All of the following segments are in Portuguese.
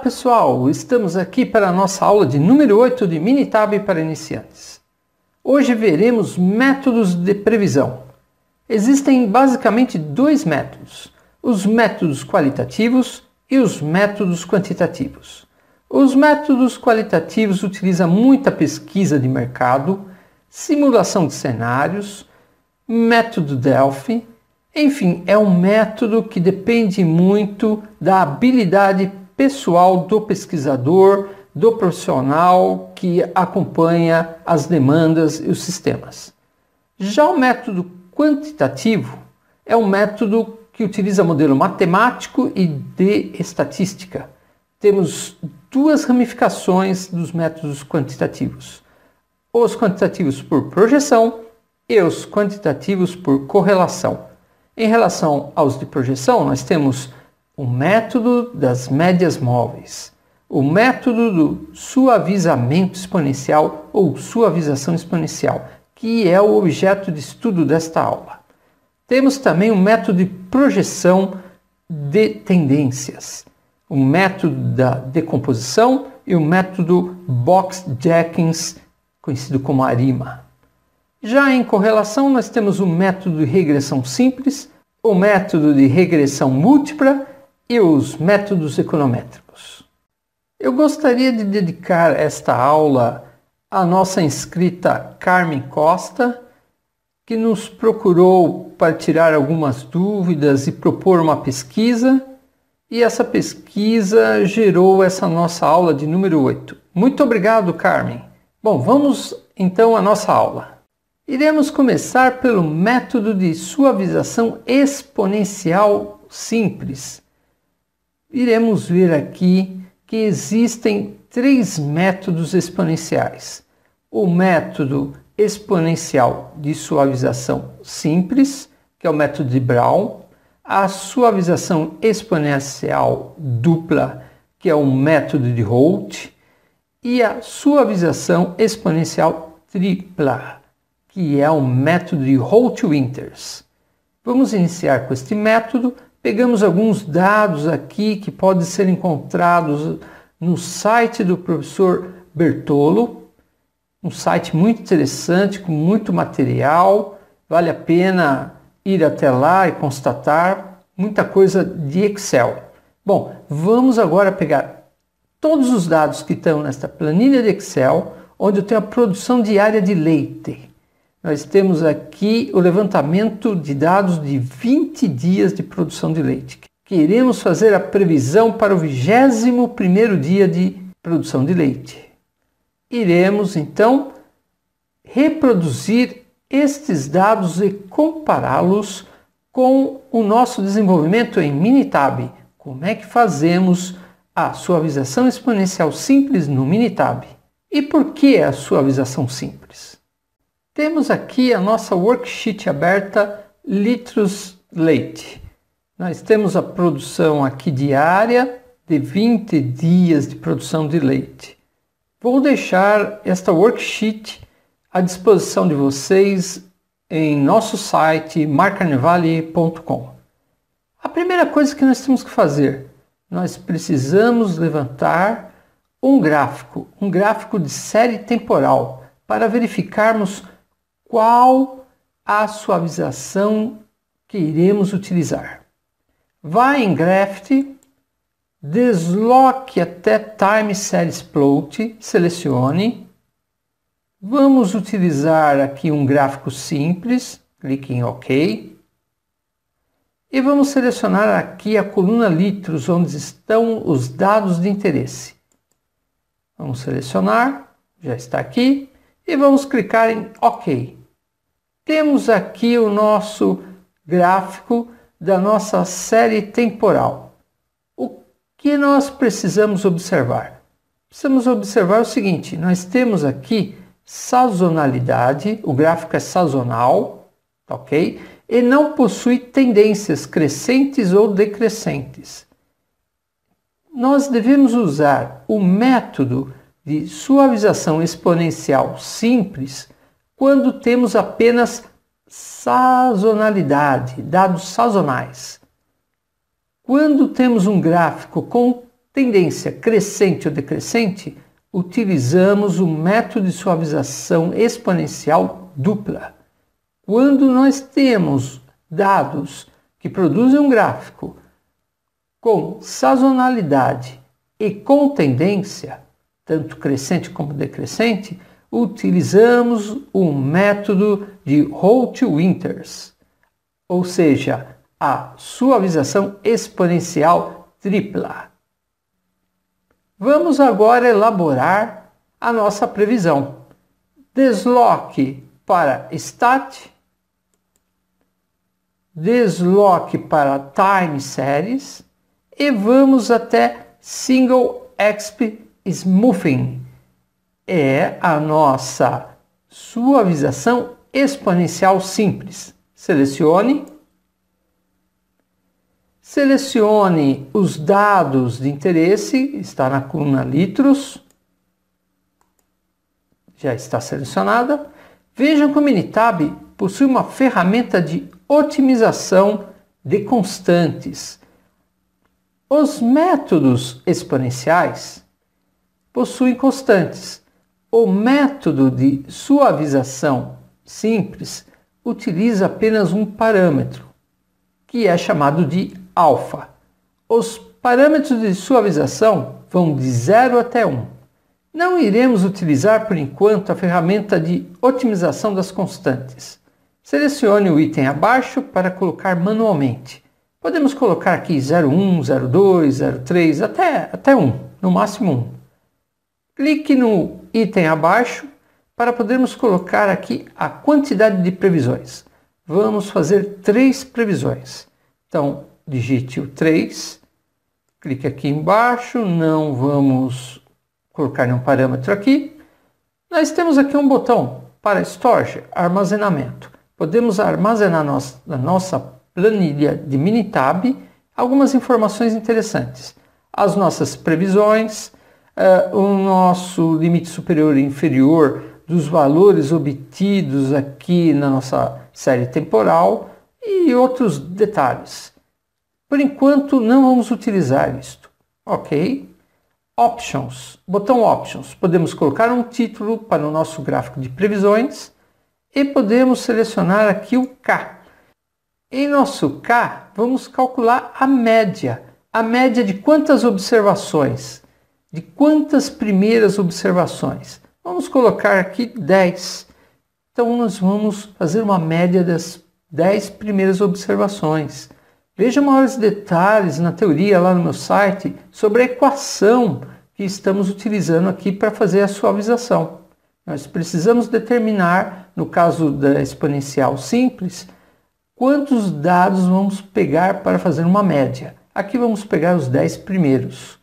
pessoal, estamos aqui para a nossa aula de número 8 de Minitab para iniciantes. Hoje veremos métodos de previsão. Existem basicamente dois métodos, os métodos qualitativos e os métodos quantitativos. Os métodos qualitativos utilizam muita pesquisa de mercado, simulação de cenários, método Delphi, enfim, é um método que depende muito da habilidade pessoal do pesquisador, do profissional que acompanha as demandas e os sistemas. Já o método quantitativo é um método que utiliza modelo matemático e de estatística. Temos duas ramificações dos métodos quantitativos: os quantitativos por projeção e os quantitativos por correlação. Em relação aos de projeção, nós temos o método das médias móveis, o método do suavizamento exponencial ou suavização exponencial, que é o objeto de estudo desta aula. Temos também o método de projeção de tendências, o método da decomposição e o método Box Jenkins, conhecido como ARIMA. Já em correlação, nós temos o método de regressão simples, o método de regressão múltipla e os métodos econométricos. Eu gostaria de dedicar esta aula à nossa inscrita Carmen Costa, que nos procurou para tirar algumas dúvidas e propor uma pesquisa, e essa pesquisa gerou essa nossa aula de número 8. Muito obrigado, Carmen. Bom, vamos então à nossa aula. Iremos começar pelo método de suavização exponencial simples iremos ver aqui que existem três métodos exponenciais. O método exponencial de suavização simples, que é o método de Brown, a suavização exponencial dupla, que é o método de Holt, e a suavização exponencial tripla, que é o método de Holt-Winters. Vamos iniciar com este método Pegamos alguns dados aqui que podem ser encontrados no site do professor Bertolo, um site muito interessante, com muito material, vale a pena ir até lá e constatar muita coisa de Excel. Bom, vamos agora pegar todos os dados que estão nesta planilha de Excel, onde eu tenho a produção diária de leite. Nós temos aqui o levantamento de dados de 20 dias de produção de leite. Queremos fazer a previsão para o 21 dia de produção de leite. Iremos, então, reproduzir estes dados e compará-los com o nosso desenvolvimento em Minitab. Como é que fazemos a suavização exponencial simples no Minitab? E por que a suavização simples? Temos aqui a nossa worksheet aberta litros leite. Nós temos a produção aqui diária de 20 dias de produção de leite. Vou deixar esta worksheet à disposição de vocês em nosso site marcarnevale.com. A primeira coisa que nós temos que fazer, nós precisamos levantar um gráfico, um gráfico de série temporal, para verificarmos qual a suavização que iremos utilizar. Vá em Graft, desloque até Time Series Plot, selecione. Vamos utilizar aqui um gráfico simples, clique em OK. E vamos selecionar aqui a coluna litros, onde estão os dados de interesse. Vamos selecionar, já está aqui, e vamos clicar em OK. Temos aqui o nosso gráfico da nossa série temporal. O que nós precisamos observar? Precisamos observar o seguinte, nós temos aqui sazonalidade, o gráfico é sazonal, tá ok? E não possui tendências crescentes ou decrescentes. Nós devemos usar o método de suavização exponencial simples quando temos apenas sazonalidade, dados sazonais. Quando temos um gráfico com tendência crescente ou decrescente, utilizamos o método de suavização exponencial dupla. Quando nós temos dados que produzem um gráfico com sazonalidade e com tendência, tanto crescente como decrescente, utilizamos o método de Holt Winters, ou seja, a suavização exponencial tripla. Vamos agora elaborar a nossa previsão. Desloque para stat, desloque para time series e vamos até single exp smoothing é a nossa suavização exponencial simples. Selecione. Selecione os dados de interesse, está na coluna litros. Já está selecionada. Vejam que o Minitab possui uma ferramenta de otimização de constantes. Os métodos exponenciais possuem constantes. O método de suavização simples utiliza apenas um parâmetro, que é chamado de alfa. Os parâmetros de suavização vão de 0 até 1. Não iremos utilizar por enquanto a ferramenta de otimização das constantes. Selecione o item abaixo para colocar manualmente. Podemos colocar aqui 01, 02, 03, até, até 1, no máximo 1. Clique no item abaixo para podermos colocar aqui a quantidade de previsões. Vamos fazer três previsões. Então, digite o 3, clique aqui embaixo, não vamos colocar nenhum parâmetro aqui. Nós temos aqui um botão para Storage, armazenamento. Podemos armazenar na nossa planilha de Minitab algumas informações interessantes. As nossas previsões, uh, o nosso limite superior e inferior dos valores obtidos aqui na nossa série temporal e outros detalhes. Por enquanto, não vamos utilizar isto. Ok? Options. Botão Options. Podemos colocar um título para o nosso gráfico de previsões e podemos selecionar aqui o K. Em nosso K, vamos calcular a média. A média de quantas observações? de quantas primeiras observações? Vamos colocar aqui 10. Então, nós vamos fazer uma média das 10 primeiras observações. Veja maiores detalhes na teoria lá no meu site sobre a equação que estamos utilizando aqui para fazer a suavização. Nós precisamos determinar, no caso da exponencial simples, quantos dados vamos pegar para fazer uma média. Aqui vamos pegar os 10 primeiros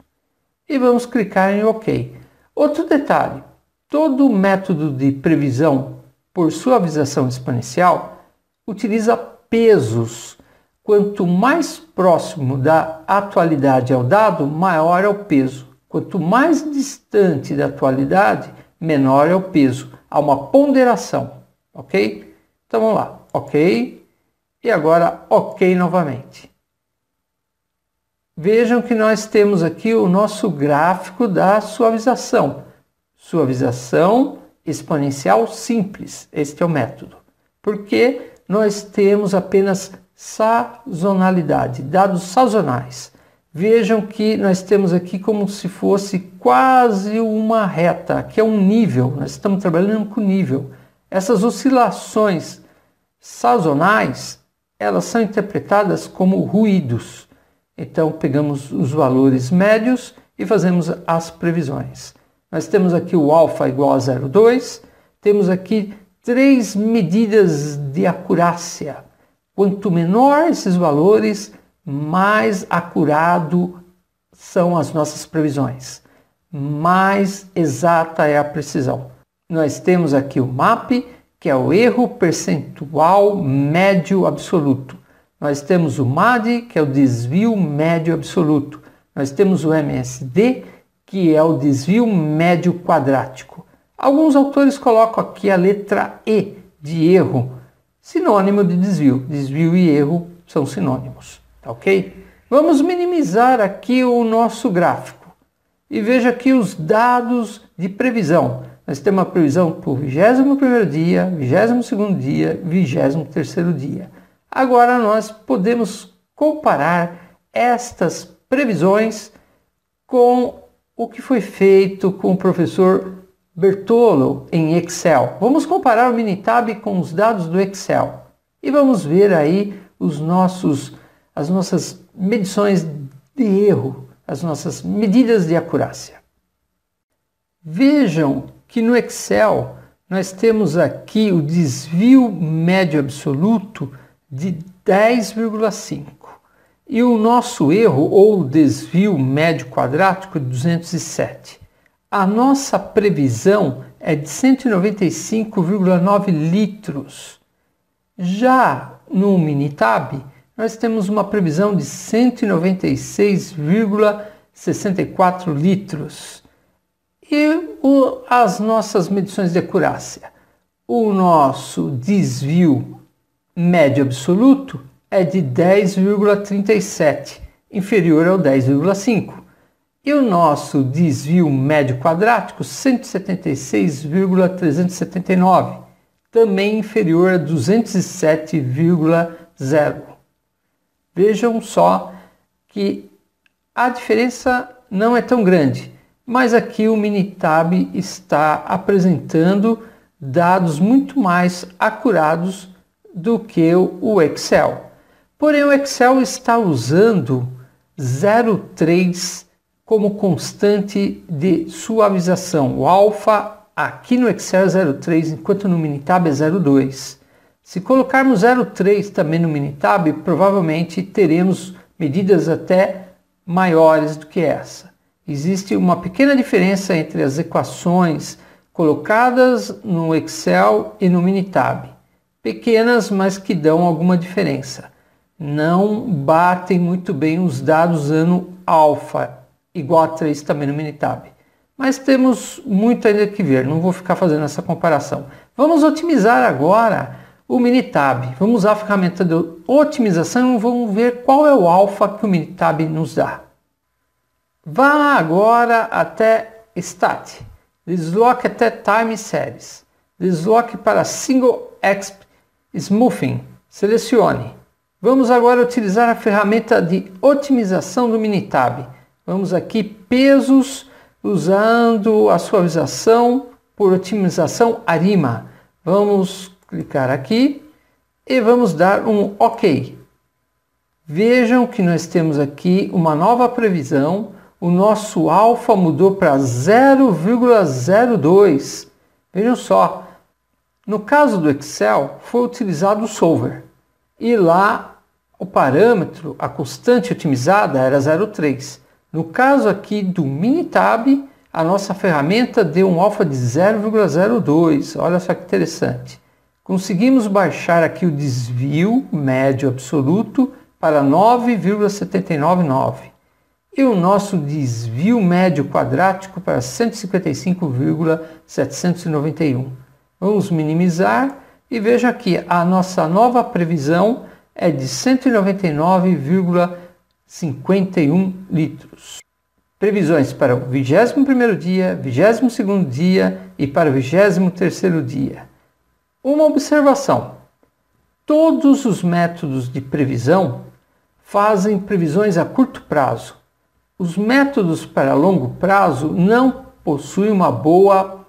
e vamos clicar em OK. Outro detalhe, todo método de previsão por suavização exponencial utiliza pesos. Quanto mais próximo da atualidade ao dado, maior é o peso. Quanto mais distante da atualidade, menor é o peso. Há uma ponderação, ok? Então vamos lá, ok. E agora ok novamente. Vejam que nós temos aqui o nosso gráfico da suavização. Suavização exponencial simples, este é o método. Porque nós temos apenas sazonalidade, dados sazonais. Vejam que nós temos aqui como se fosse quase uma reta, que é um nível, nós estamos trabalhando com nível. Essas oscilações sazonais, elas são interpretadas como ruídos. Então pegamos os valores médios e fazemos as previsões. Nós temos aqui o alfa igual a 0,2, temos aqui três medidas de acurácia. Quanto menor esses valores, mais acurado são as nossas previsões, mais exata é a precisão. Nós temos aqui o MAP, que é o erro percentual médio absoluto. Nós temos o MAD, que é o desvio médio absoluto. Nós temos o MSD, que é o desvio médio quadrático. Alguns autores colocam aqui a letra E de erro, sinônimo de desvio. Desvio e erro são sinônimos, tá ok? Vamos minimizar aqui o nosso gráfico e veja aqui os dados de previsão. Nós temos a previsão por 21º dia, 22º dia, 23º dia. Agora nós podemos comparar estas previsões com o que foi feito com o professor Bertolo em Excel. Vamos comparar o Minitab com os dados do Excel e vamos ver aí os nossos as nossas medições de erro, as nossas medidas de acurácia. Vejam que no Excel nós temos aqui o desvio médio absoluto de 10,5. E o nosso erro ou desvio médio quadrático é de 207. A nossa previsão é de 195,9 litros. Já no Minitab, nós temos uma previsão de 196,64 litros. E o, as nossas medições de acurácia. O nosso desvio médio absoluto é de 10,37, inferior ao 10,5. E o nosso desvio médio quadrático, 176,379, também inferior a 207,0. Vejam só que a diferença não é tão grande, mas aqui o Minitab está apresentando dados muito mais acurados do que o Excel. Porém, o Excel está usando 0,3 como constante de suavização. O alfa aqui no Excel é 0,3, enquanto no Minitab é 0,2. Se colocarmos 0,3 também no Minitab, provavelmente teremos medidas até maiores do que essa. Existe uma pequena diferença entre as equações colocadas no Excel e no Minitab pequenas, mas que dão alguma diferença. Não batem muito bem os dados ano alfa igual a 3 também no Minitab. Mas temos muito ainda que ver, não vou ficar fazendo essa comparação. Vamos otimizar agora o Minitab. Vamos usar a ferramenta de otimização e vamos ver qual é o alfa que o Minitab nos dá. Vá agora até Stat. Desloque até Time Series. Desloque para Single Exp Smoothing. Selecione. Vamos agora utilizar a ferramenta de otimização do Minitab. Vamos aqui pesos usando a suavização por otimização Arima. Vamos clicar aqui e vamos dar um OK. Vejam que nós temos aqui uma nova previsão. O nosso alfa mudou para 0,02. Vejam só, no caso do Excel, foi utilizado o solver. E lá o parâmetro, a constante otimizada era 0,3. No caso aqui do Minitab, a nossa ferramenta deu um alfa de 0,02. Olha só que interessante. Conseguimos baixar aqui o desvio médio absoluto para 9,799 e o nosso desvio médio quadrático para 155,791. Vamos minimizar e veja que a nossa nova previsão é de 199,51 litros. Previsões para o 21º dia, 22º dia e para o 23º dia. Uma observação. Todos os métodos de previsão fazem previsões a curto prazo. Os métodos para longo prazo não possuem uma boa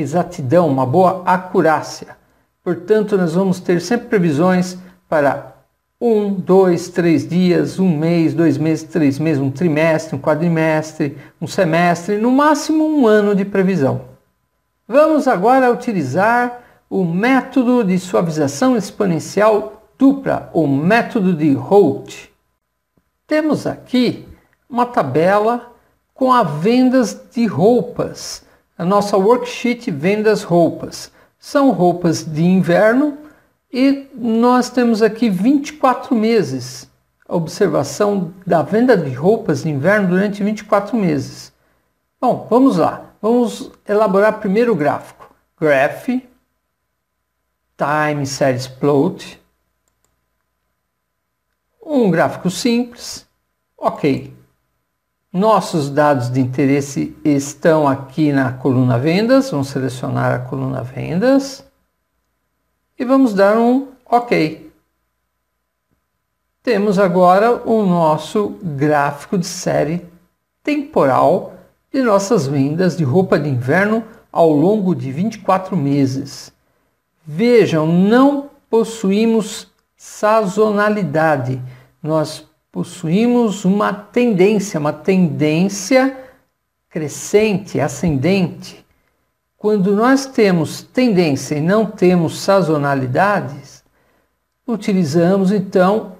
exatidão, uma boa acurácia. Portanto, nós vamos ter sempre previsões para um, dois, três dias, um mês, dois meses, três meses, um trimestre, um quadrimestre, um semestre, no máximo um ano de previsão. Vamos agora utilizar o método de suavização exponencial dupla, o método de Holt. Temos aqui uma tabela com as vendas de roupas a nossa worksheet vendas roupas. São roupas de inverno e nós temos aqui 24 meses. A observação da venda de roupas de inverno durante 24 meses. Bom, vamos lá. Vamos elaborar primeiro o gráfico. Graph, Time Series Plot, um gráfico simples, ok. Nossos dados de interesse estão aqui na coluna vendas. Vamos selecionar a coluna vendas e vamos dar um OK. Temos agora o nosso gráfico de série temporal de nossas vendas de roupa de inverno ao longo de 24 meses. Vejam, não possuímos sazonalidade. Nós possuímos uma tendência, uma tendência crescente, ascendente. Quando nós temos tendência e não temos sazonalidades, utilizamos então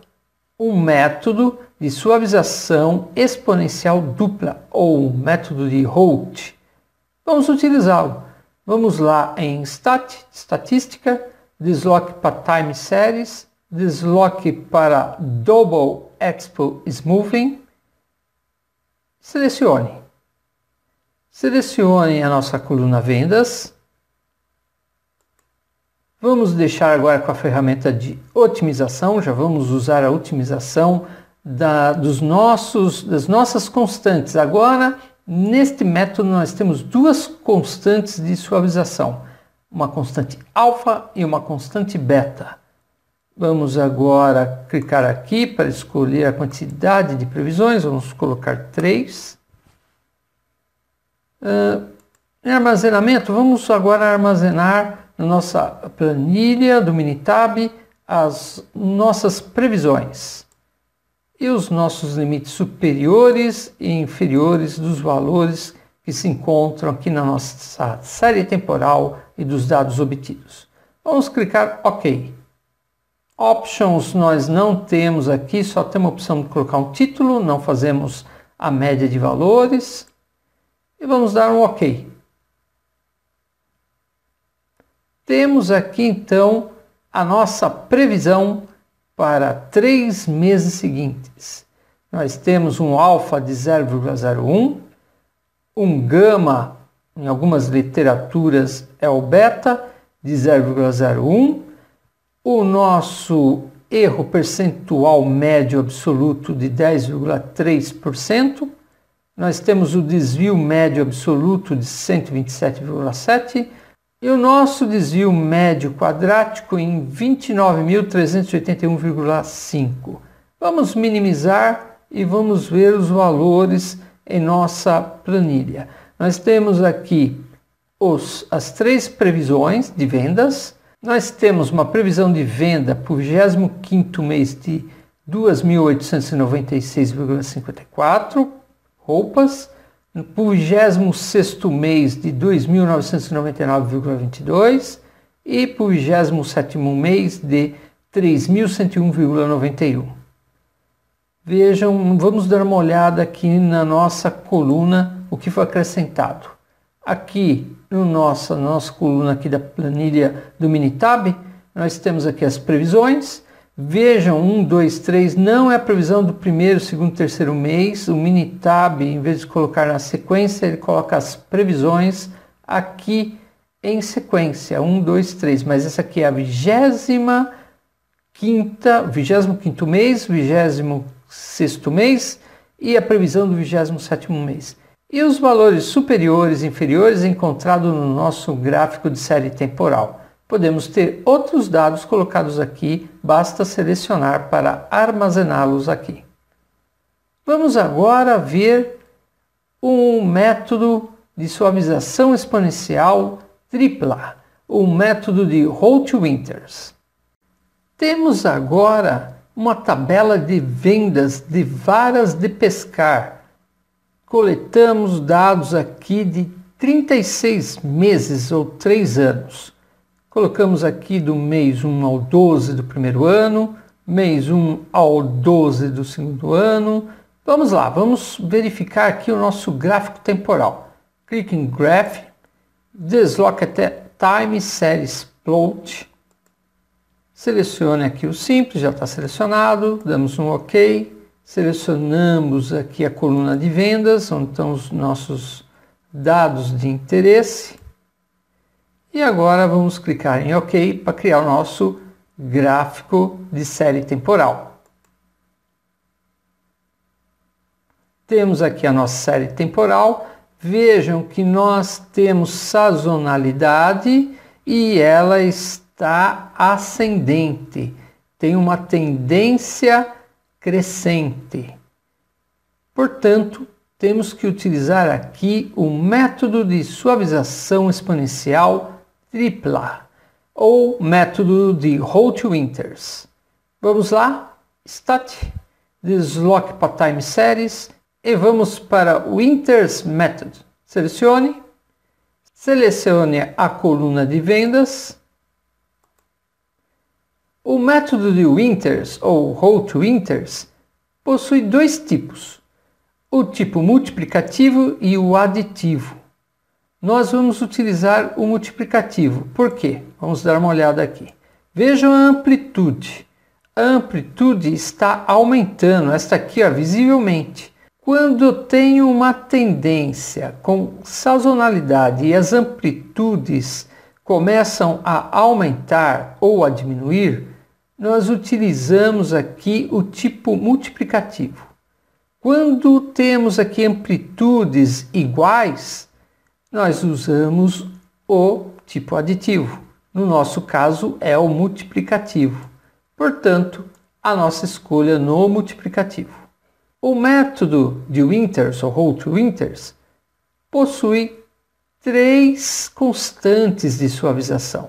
um método de suavização exponencial dupla ou um método de Holt. Vamos utilizá-lo. Vamos lá em Stat, Estatística, Dislock para Time Series, desloque para Double Expo Smoothing, selecione. Selecione a nossa coluna Vendas. Vamos deixar agora com a ferramenta de otimização, já vamos usar a otimização da, dos nossos, das nossas constantes. Agora, neste método, nós temos duas constantes de suavização, uma constante alfa e uma constante beta. Vamos agora clicar aqui para escolher a quantidade de previsões. Vamos colocar 3. Uh, ah, em armazenamento, vamos agora armazenar na nossa planilha do Minitab as nossas previsões e os nossos limites superiores e inferiores dos valores que se encontram aqui na nossa série temporal e dos dados obtidos. Vamos clicar OK. Options nós não temos aqui, só temos a opção de colocar um título, não fazemos a média de valores. E vamos dar um OK. Temos aqui então a nossa previsão para três meses seguintes. Nós temos um alfa de 0,01, um gama, em algumas literaturas é o beta, de 0,01, o nosso erro percentual médio absoluto de 10,3%. Nós temos o desvio médio absoluto de 127,7% e o nosso desvio médio quadrático em 29.381,5. Vamos minimizar e vamos ver os valores em nossa planilha. Nós temos aqui os, as três previsões de vendas, nós temos uma previsão de venda para o 25º mês de 2.896,54 roupas, para o 26º mês de 2.999,22 e para o 27º mês de 3.101,91. Vejam, vamos dar uma olhada aqui na nossa coluna, o que foi acrescentado. Aqui no nosso, na nossa coluna aqui da planilha do Minitab, nós temos aqui as previsões. Vejam, 1, 2, 3, não é a previsão do primeiro, segundo, terceiro mês. O Minitab, em vez de colocar na sequência, ele coloca as previsões aqui em sequência. 1, 2, 3, mas essa aqui é a vigésima quinta, 25 mês, 26 mês e a previsão do 27 mês e os valores superiores e inferiores encontrados no nosso gráfico de série temporal. Podemos ter outros dados colocados aqui, basta selecionar para armazená-los aqui. Vamos agora ver um método de suavização exponencial tripla, o método de Holt-Winters. Temos agora uma tabela de vendas de varas de pescar coletamos dados aqui de 36 meses ou 3 anos. Colocamos aqui do mês 1 ao 12 do primeiro ano, mês 1 ao 12 do segundo ano. Vamos lá, vamos verificar aqui o nosso gráfico temporal. Clique em Graph, desloque até Time Series Plot. Selecione aqui o simples, já está selecionado, damos um OK, Selecionamos aqui a coluna de vendas, onde estão os nossos dados de interesse. E agora vamos clicar em OK para criar o nosso gráfico de série temporal. Temos aqui a nossa série temporal. Vejam que nós temos sazonalidade e ela está ascendente. Tem uma tendência crescente. Portanto, temos que utilizar aqui o método de suavização exponencial tripla, ou método de Holt-Winters. Vamos lá? Start. Desloque para Time Series e vamos para Winters Method. Selecione. Selecione a coluna de vendas o método de Winters ou Holt-Winters possui dois tipos, o tipo multiplicativo e o aditivo. Nós vamos utilizar o multiplicativo. Por quê? Vamos dar uma olhada aqui. Vejam a amplitude. A amplitude está aumentando, esta aqui, ó, visivelmente. Quando eu tenho uma tendência com sazonalidade e as amplitudes começam a aumentar ou a diminuir, nós utilizamos aqui o tipo multiplicativo. Quando temos aqui amplitudes iguais, nós usamos o tipo aditivo. No nosso caso, é o multiplicativo. Portanto, a nossa escolha no multiplicativo. O método de Winters, ou Holt-Winters, possui três constantes de suavização.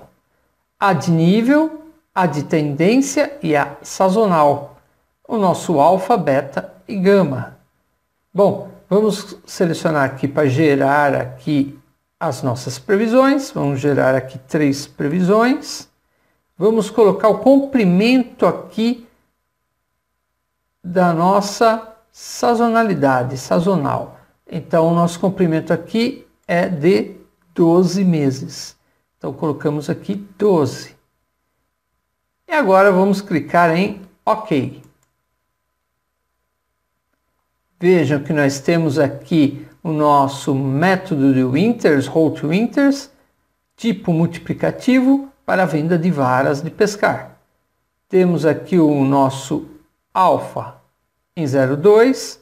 A de nível, a de tendência e a sazonal, o nosso alfa, beta e gama. Bom, vamos selecionar aqui para gerar aqui as nossas previsões, vamos gerar aqui três previsões, vamos colocar o comprimento aqui da nossa sazonalidade, sazonal. Então, o nosso comprimento aqui é de 12 meses. Então, colocamos aqui 12. E agora vamos clicar em OK. Vejam que nós temos aqui o nosso método de Winters, Holt Winters, tipo multiplicativo para a venda de varas de pescar. Temos aqui o nosso alfa em 02,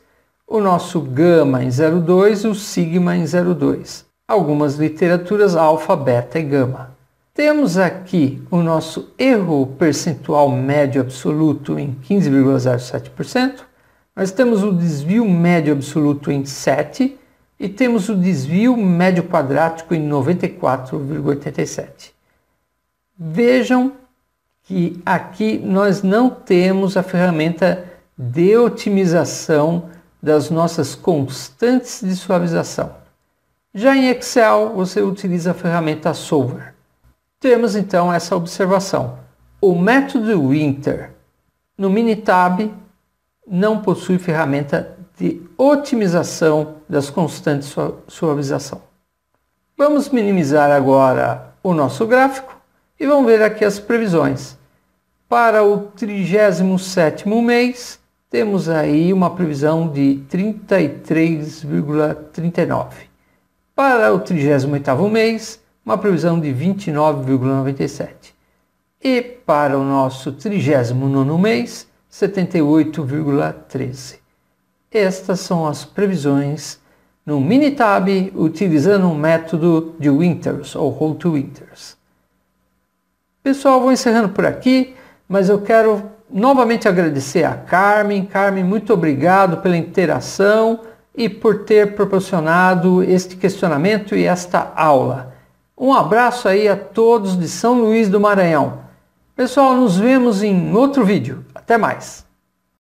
o nosso gama em 02 e o sigma em 02. Algumas literaturas alfa, beta e gama. Temos aqui o nosso erro percentual médio absoluto em 15,07%, nós temos o desvio médio absoluto em 7% e temos o desvio médio quadrático em 94,87%. Vejam que aqui nós não temos a ferramenta de otimização das nossas constantes de suavização. Já em Excel, você utiliza a ferramenta Solver. Temos então essa observação. O método Winter no Minitab não possui ferramenta de otimização das constantes suavização. Vamos minimizar agora o nosso gráfico e vamos ver aqui as previsões. Para o 37º mês, temos aí uma previsão de 33,39. Para o 38º mês, uma previsão de 29,97. E para o nosso 39 mês, 78,13. Estas são as previsões no Minitab utilizando o método de Winters ou Road to Winters. Pessoal, vou encerrando por aqui, mas eu quero novamente agradecer a Carmen. Carmen, muito obrigado pela interação e por ter proporcionado este questionamento e esta aula. Um abraço aí a todos de São Luís do Maranhão. Pessoal, nos vemos em outro vídeo. Até mais!